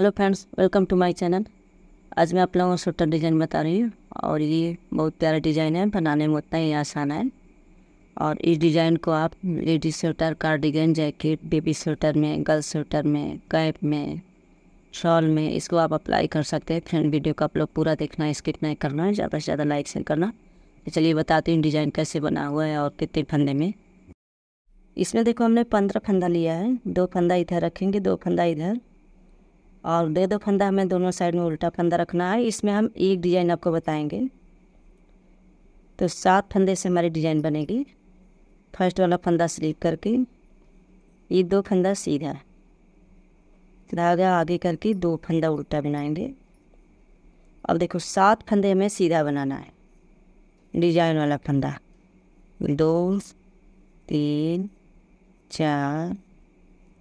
hello friends welcome to my channel आज मैं आप लोगों को स्वेटर डिज़ाइन बता रही हूँ और ये बहुत प्यारा डिज़ाइन है बनाने में उतना ही आसान है और इस डिज़ाइन को आप ladies sweater cardigan jacket baby sweater में गर्ल्स स्वेटर में कैप में शॉल में इसको आप अप्लाई कर सकते हैं फ्रेंड वीडियो को आप लोग पूरा देखना है स्किप नहीं करना है ज़्यादा से ज़्यादा लाइक शेयर करना तो चलिए बताते हैं डिज़ाइन कैसे बना हुआ है और कितने फंदे में इसमें देखो हमने पंद्रह फंदा लिया है दो फंदा इधर रखेंगे दो फंदा इधर और दे दो फंदा हमें दोनों साइड में उल्टा फंदा रखना है इसमें हम एक डिज़ाइन आपको बताएंगे तो सात फंदे से हमारी डिज़ाइन बनेगी फर्स्ट वाला फंदा स्लीप करके ये दो फंदा सीधा धागा आगे करके दो फंदा उल्टा बनाएंगे अब देखो सात फंदे हमें सीधा बनाना है डिजाइन वाला फंदा दो तीन चार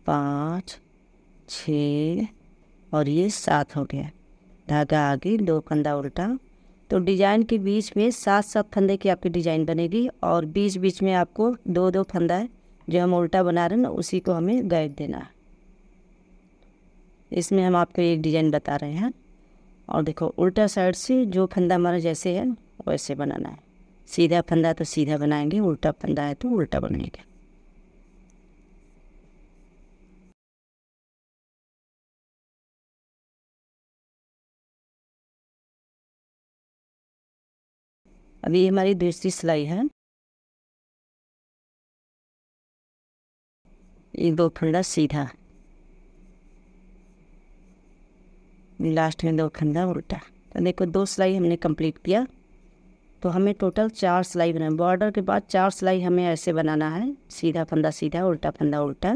पाँच छ और ये सात हो गया धागा आगे दो फंदा उल्टा तो डिजाइन के बीच में सात सात फंदे की आपकी डिजाइन बनेगी और बीच बीच में आपको दो दो फंदा है जो हम उल्टा बना रहे हैं ना उसी को हमें गैप देना इसमें हम आपको एक डिजाइन बता रहे हैं और देखो उल्टा साइड से जो फंदा हमारा जैसे है वैसे बनाना है सीधा फंदा तो सीधा बनाएंगे उल्टा फंदा है तो उल्टा बनाएंगे अब ये हमारी दूसरी सिलाई है एक दो फंडा सीधा लास्ट में दो फंडा उल्टा तो देखो दो सिलाई हमने कंप्लीट किया तो हमें टोटल चार सिलाई बनाए बॉर्डर के बाद चार सिलाई हमें ऐसे बनाना है सीधा फंदा सीधा उल्टा फंदा उल्टा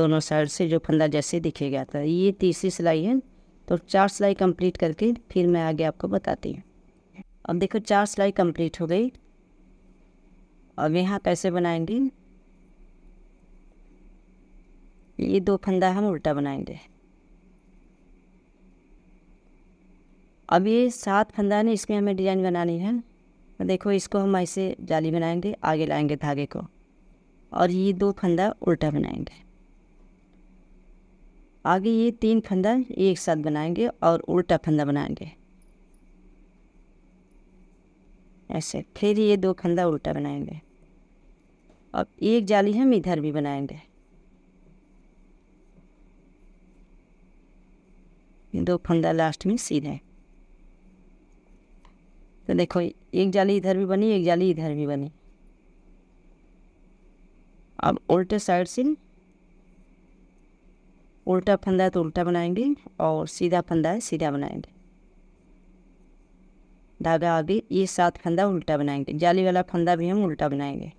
दोनों साइड से जो फंदा जैसे दिखेगा तो ये तीसरी सिलाई है तो चार सिलाई कंप्लीट करके फिर मैं आगे आपको बताती हूँ अब देखो चार सिलाई कंप्लीट हो गई अब यहाँ कैसे बनाएंगे ये दो फंदा हम उल्टा बनाएंगे अब ये सात फंदा ने इसमें हमें डिजाइन बनानी है तो देखो इसको हम ऐसे जाली बनाएंगे आगे लाएंगे धागे को और ये दो फंदा उल्टा बनाएंगे आगे ये तीन फंदा एक साथ बनाएंगे और उल्टा फंदा बनाएंगे ऐसे फिर ये दो खंदा उल्टा बनाएंगे अब एक जाली हम इधर भी बनाएंगे दो फंदा लास्ट में सीधे तो देखो एक जाली इधर भी बनी एक जाली इधर भी बनी अब उल्टे साइड से उल्टा फंदा तो उल्टा बनाएंगे और सीधा फंदा है सीधा बनाएंगे धागा अभी ये सात फंदा उल्टा बनाएंगे जाली वाला फंदा भी हम उल्टा बनाएंगे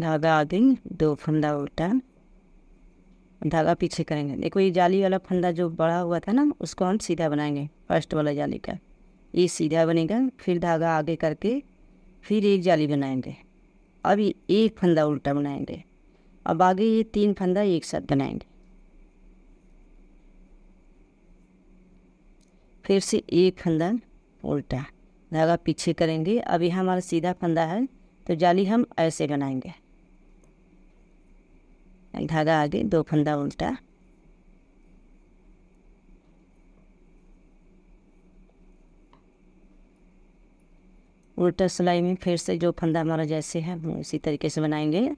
धागा आगे दो फंदा उल्टा धागा पीछे करेंगे देखो ये जाली वाला फंदा जो बड़ा हुआ था ना उसको हम सीधा बनाएंगे फर्स्ट वाला जाली का ये सीधा बनेगा फिर धागा आगे करके फिर एक जाली बनाएंगे अब ये एक फंदा उल्टा बनाएंगे अब आगे ये तीन फंदा एक साथ बनाएंगे फिर से एक फंदा उल्टा धागा पीछे करेंगे अभी हमारा सीधा फंदा है तो जाली हम ऐसे बनाएंगे धागा आगे दो फंदा उल्टा उल्टा सिलाई में फिर से जो फंदा हमारा जैसे है हम इसी तरीके से बनाएंगे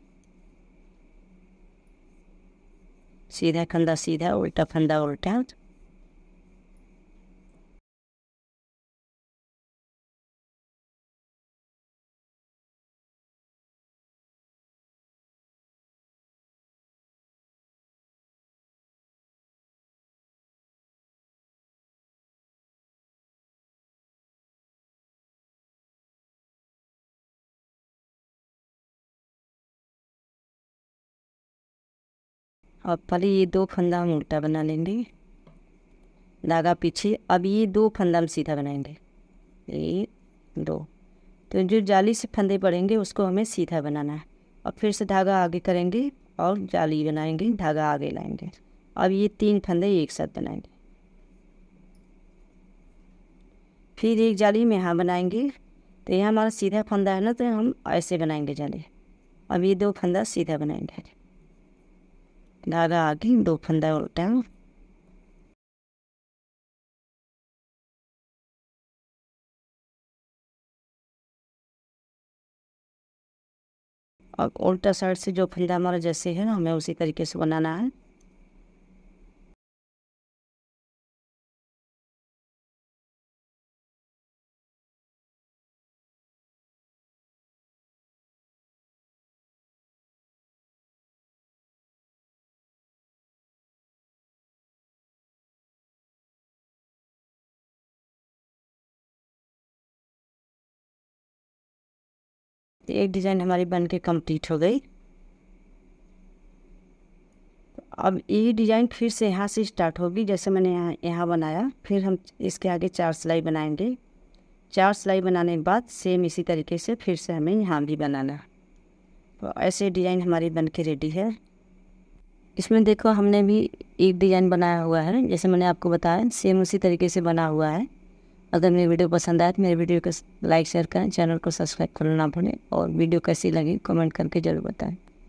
सीधा फंदा सीधा उल्टा फंदा उल्टा और पहले ये दो फंदा हम उल्टा बना लेंगे धागा पीछे अब ये दो फंदा हम सीधा बनाएंगे एक दो तो जो जाली से फंदे पड़ेंगे उसको हमें सीधा बनाना है और फिर से धागा आगे करेंगे और जाली बनाएंगे धागा आगे लाएंगे अब ये तीन फंदे एक साथ बनाएंगे फिर एक जाली में यहाँ बनाएंगे तो यह हमारा सीधा फंदा है ना तो हम ऐसे बनाएंगे जाली अब ये दो फंदा सीधा बनाएंगे 나라하긴 दो फंदा 땐 और उल्टा साइड से जो फंदा हमारा जैसे है ना हमें उसी तरीके से बनाना है एक डिज़ाइन हमारी बन के कम्प्लीट हो गई अब ये डिज़ाइन फिर से यहाँ से स्टार्ट होगी जैसे मैंने यहाँ यहाँ बनाया फिर हम इसके आगे चार सिलाई बनाएंगे चार सिलाई बनाने के बाद सेम इसी तरीके से फिर से हमें यहाँ भी बनाना तो ऐसे डिज़ाइन हमारी बन के रेडी है इसमें देखो हमने भी एक डिज़ाइन बनाया हुआ है जैसे मैंने आपको बताया सेम उसी तरीके से बना हुआ है अगर मेरी वीडियो पसंद आए तो मेरे वीडियो को लाइक शेयर करें चैनल को सब्सक्राइब करना ना भूलें और वीडियो कैसी लगी कमेंट करके ज़रूर बताएं